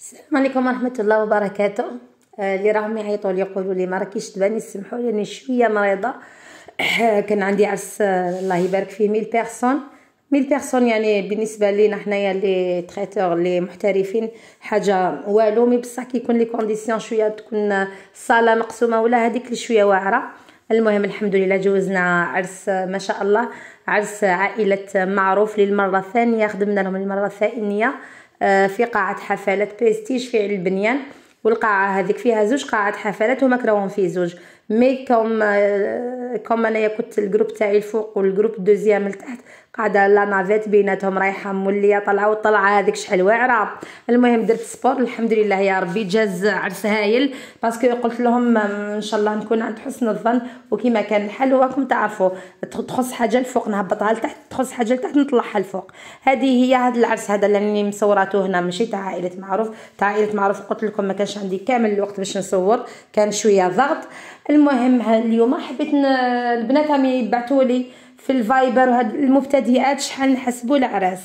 السلام عليكم ورحمة الله وبركاته آه، اللي راهم يعيطوا لي يقولوا لي ما راكيش تباني سمحوا لي راني شويه مريضه كان عندي عرس آه، الله يبارك فيه 1000 بيرسون 1000 بيرسون يعني بالنسبه لينا حنايا لي تريتور لي محترفين حاجه والو مي بصح كيكون لي كونديسيون شويه تكون الصاله آه، مقسومه ولا هذيك شويه واعره المهم الحمد لله جوزنا عرس ما شاء الله عرس عائله معروف للمره الثانيه خدمنا لهم المره الثانيه آه، في قاعة حفلات بريستيج في البنيان والقاعة هذيك فيها زوج قاعات حفلات هما كراهم في زوج مي كوم آه، كوم انايا كنت الجروب تاعي الفوق والجروب دوزيام لتحت قاعده لا نافيت بيناتهم رايحه موليه طالعه وطلعه هذيك شحال واعره المهم درت سبور الحمد لله يا ربي جاز عرس هايل باسكو قلت لهم ان شاء الله نكون عند حسن الظن وكما كان الحال راكم تعرفوا تخص حاجه الفوق نهبطها لتحت تخص حاجه لتحت نطلعها الفوق هذه هي هذا العرس هذا اللي مصوراته هنا ماشي تاع عائله معروف تاع عائله معروف قلت لكم ما كانش عندي كامل الوقت باش نصور كان شويه ضغط المهم اليوم حبيت البنات عم يبعثوا لي في الفايبر وهاد المبتدئات شحال نحسبوا العراس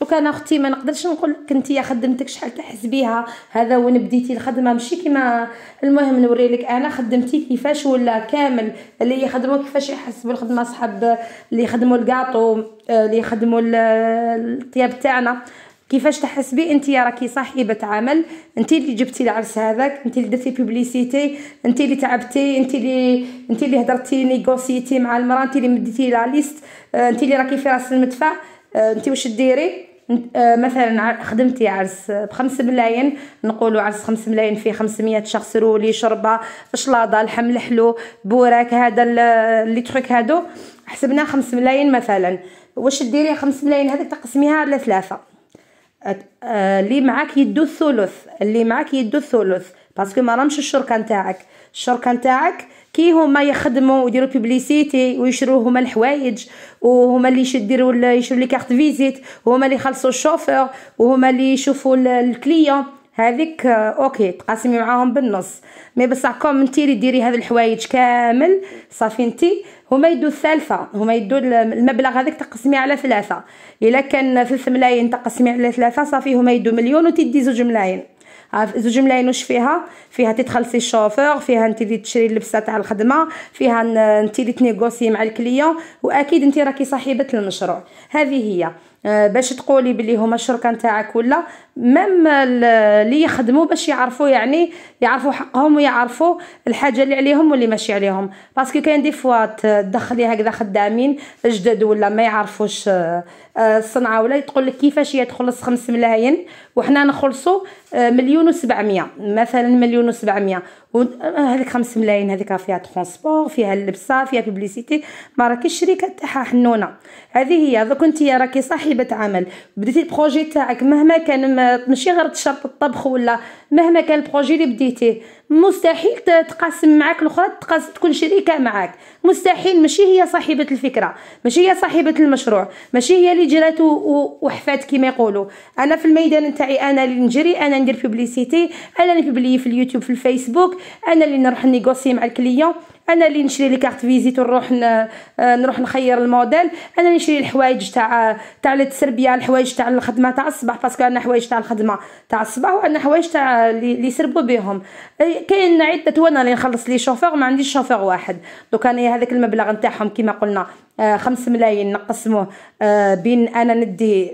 دوك انا اختي ما نقدرش نقول لك انت خدمتك شحال تحسبيها هذا وين بديتي الخدمه ماشي كيما المهم نوري لك انا خدمتي كيفاش ولا كامل اللي يخدموا كيفاش يحسبوا الخدمه صحاب اللي يخدموا الكاطو آه، اللي يخدموا الطياب تاعنا كيفاش تحسبي انت راكي صاحبه عمل انت اللي جبتي العرس هذاك انت اللي درتي بوبليسيتي انت اللي تعبتي انت اللي انت اللي هضرتي نيغوسيتي مع المراه انت اللي مديتي لا ليست آه، انت اللي راكي في راس المدفع آه، انت واش ديري آه، مثلا خدمتي عرس بخمس ملاين نقولوا عرس خمس ملاين فيه 500 شخص رولي شربه شلاضه لحم الحلو بوراك هذا اللي تخيك هادو حسبنا خمس ملاين مثلا واش ديري خمس ملاين هذيك تقسميها على ثلاثه آه، اللي معاك يدو الثلث اللي معاك يدو الثلث باسكو ما رامش الشركه نتاعك الشركه نتاعك كي هما يخدموا ويديروا بيبليسيتي ويشرو هما الحوايج وهما اللي يديروا يشروا لي كارت فيزيت وهما اللي يخلصوا الشوفور وهما اللي يشوفوا الكليون هذيك آه، اوكي تقاسمي معاهم بالنص مي بصح كوم اللي ديري هاد الحوايج كامل صافي نتي هما يدو الثالثه هما يدو المبلغ هذاك تقسميه على ثلاثه الا كان ثلاث ملايين تقسميه على ثلاثه صافي هما يدو مليون وتدي زوج ملايين زوج ملايين واش فيها فيها تتخلصي الشوفور فيها انت اللي تشري اللبسه تاع الخدمه فيها انت اللي تنيغوسي مع الكليون واكيد انت راكي صاحبه المشروع هذه هي آه، باش تقولي بلي هما الشركه نتاعك ولا مام اللي يخدموا باش يعرفوا يعني يعرفوا حقهم ويعرفوا الحاجه اللي عليهم واللي ماشي عليهم باسكو كاين دي فوا تدخلي هكذا خدامين جدد ولا ما يعرفوش الصنعه آه، آه، ولا تقول لك كيفاش هي تخلص 5 ملايين وحنا نخلصوا مليون و700 مثلا مليون و700 هذيك 5 ملايين هذيك فيها ترونسبور فيها اللبسه فيها بيبليسيتي ما راكيش الشركه تاعها حنونه هذه هي دوك انت راكي صاحي صاحبه عمل بديتي البروجي تاعك مهما كان ماشي غير تشرط الطبخ ولا مهما كان البروجي اللي بديتيه مستحيل تقاسم معاك الاخرى تقاس تكون شريكه معاك مستحيل ماشي هي صاحبه الفكره ماشي هي صاحبه المشروع ماشي هي اللي جرات وحفات كما يقولوا انا في الميدان تاعي انا اللي نجري انا ندير بوبليسيتي انا اللي في اليوتيوب في الفيسبوك انا اللي نروح نيغوسي مع الكليون انا اللي نشري لي كارت فيزيت ونروح آه، نروح نخير الموديل انا اللي نشري الحوايج تاع تاع التسربيه الحوايج تاع الخدمه تاع الصباح باسكو انا حوايج تاع الخدمه تاع الصباح وانا حوايج تاع اللي يسربوا بهم كاين عده وانا اللي نخلص لي شوفور ما عنديش شوفور واحد دوك انا هذاك المبلغ نتاعهم كيما قلنا آه، خمس ملايين نقسموه آه، بين انا ندي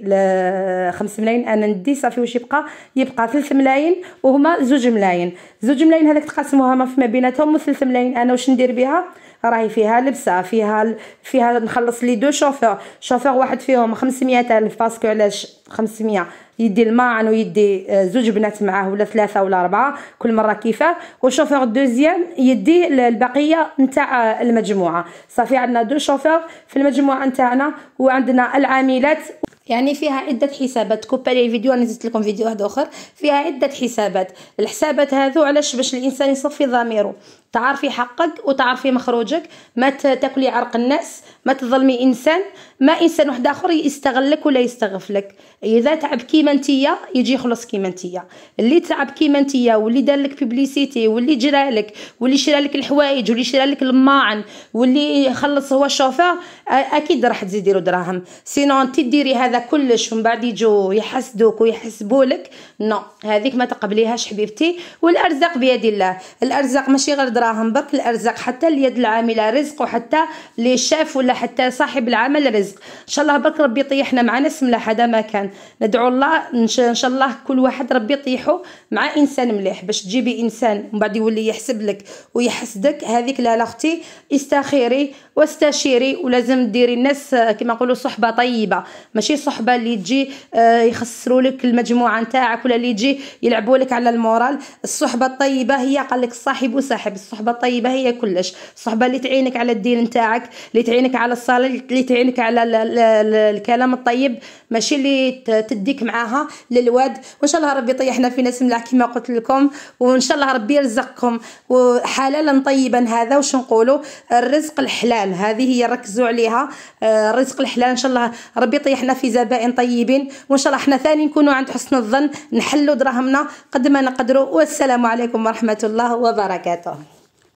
خمس ملايين انا ندي صافي واش يبقى يبقى ثلث ملايين وهما زوج ملايين زوج ملايين هذاك تقسموها ما فيما بيناتهم وثلث ملايين انا واش ندير بها راهي فيها لبسه فيها فيها نخلص لي دو شوفور شوفور واحد فيهم 500 الف باسكو علاش 500 يدي الماعن ويدي آه، زوج بنات معاه ولا ثلاثه ولا اربعه كل مره كيفاه والشوفور دوزيام يدي البقيه نتاع آه، المجموعه صافي عندنا دو شوفور في المجموعه نتاعنا وعندنا العاملات يعني فيها عدة حسابات كوبالي الفيديو انا زدت لكم فيديو واحد اخر فيها عدة حسابات الحسابات هذو علاش باش الانسان يصفي ضميره تعرفي حقك وتعرفي مخرجك ما تاكلي عرق الناس ما تظلمي انسان ما انسان واحد اخر يستغلك ولا يستغفلك اذا تعب كيما نتيا يجي يخلص كيما نتيا اللي تعب كيما نتيا واللي دار لك بيبليسيتي واللي لك واللي شرى لك الحوايج واللي شرى لك الماعن واللي خلص هو الشوفير اكيد راح تزيد ديرو دراهم سينو انت ديري هذا كلش ومن بعد يجوا يحسدوك ويحسبوا لك نو هذيك ما تقبليهاش حبيبتي والارزاق بيد الله الارزاق ماشي غير دراهم برك الارزاق حتى اليد العامله رزق وحتى اللي شاف ولا حتى صاحب العمل رزق ان شاء الله برك ربي يطيحنا مع ناس ملاح هذا ما كان ندعو الله ان شاء الله كل واحد ربي يطيحه مع انسان مليح باش تجيبي انسان ومن بعد يولي يحسب لك ويحسدك هذيك لا اختي استخيري واستشيري ولازم ديري الناس كما نقولوا صحبه طيبه ماشي صحبه اللي تجي آه، يخسروا لك المجموعه نتاعك ولا اللي يجي يلعبوا لك على المورال الصحبه الطيبه هي قال لك صاحب وصاحب الصحبه الطيبه هي كلش الصحبه اللي تعينك على الدين نتاعك اللي تعينك على الصلاه اللي تعينك على الـ الـ الـ الكلام الطيب ماشي اللي تديك معاها للواد وان شاء الله ربي يطيحنا في ناس ملاح كما قلت لكم وان شاء الله ربي يرزقكم وحلالا طيبا هذا وش نقولوا الرزق الحلال هذه هي ركزوا عليها الرزق آه، الحلال ان شاء الله ربي يطيحنا في زبائن طيبين وان شاء الله احنا ثاني نكونوا عند حسن الظن نحلوا دراهمنا قد ما نقدروا والسلام عليكم ورحمه الله وبركاته